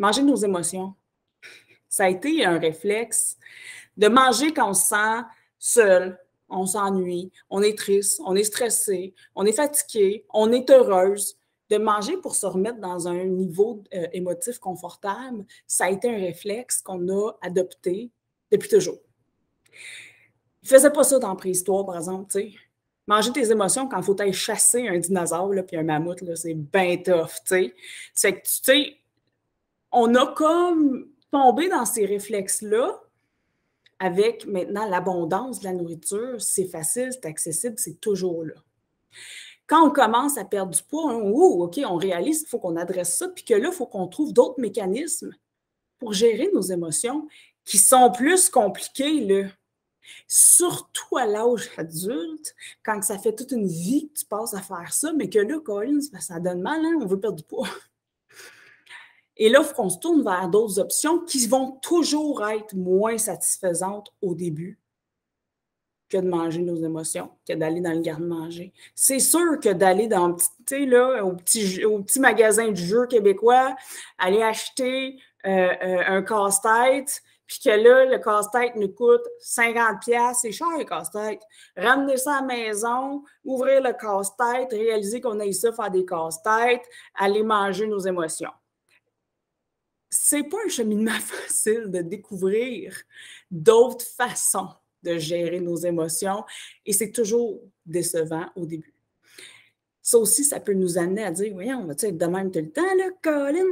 manger nos émotions. Ça a été un réflexe de manger quand on se sent seul, on s'ennuie, on est triste, on est stressé, on est fatigué, on est heureuse. De manger pour se remettre dans un niveau euh, émotif confortable, ça a été un réflexe qu'on a adopté depuis toujours. Il ne pas ça dans préhistoire, par exemple. Manger tes émotions quand il faut aller chasser un dinosaure puis un mammouth, c'est bien tough. sais. C'est que tu sais, on a comme tombé dans ces réflexes-là avec maintenant l'abondance de la nourriture. C'est facile, c'est accessible, c'est toujours là. Quand on commence à perdre du poids, OK, on réalise qu'il faut qu'on adresse ça, puis que là, il faut qu'on trouve d'autres mécanismes pour gérer nos émotions qui sont plus compliquées, là. Surtout à l'âge adulte, quand ça fait toute une vie que tu passes à faire ça, mais que là, Colin, ben, ça donne mal, hein, on veut perdre du poids. Et là, faut qu'on se tourne vers d'autres options qui vont toujours être moins satisfaisantes au début que de manger nos émotions, que d'aller dans le garde-manger. C'est sûr que d'aller dans là, au, petit, au petit magasin du jeu québécois, aller acheter euh, euh, un casse-tête, puis que là, le casse-tête nous coûte 50$, c'est cher le casse-tête. Ramener ça à la maison, ouvrir le casse-tête, réaliser qu'on a ça faire des casse-têtes, aller manger nos émotions c'est pas un cheminement facile de découvrir d'autres façons de gérer nos émotions et c'est toujours décevant au début. Ça aussi, ça peut nous amener à dire, voyons, on va être de même tout le temps, là, Colin?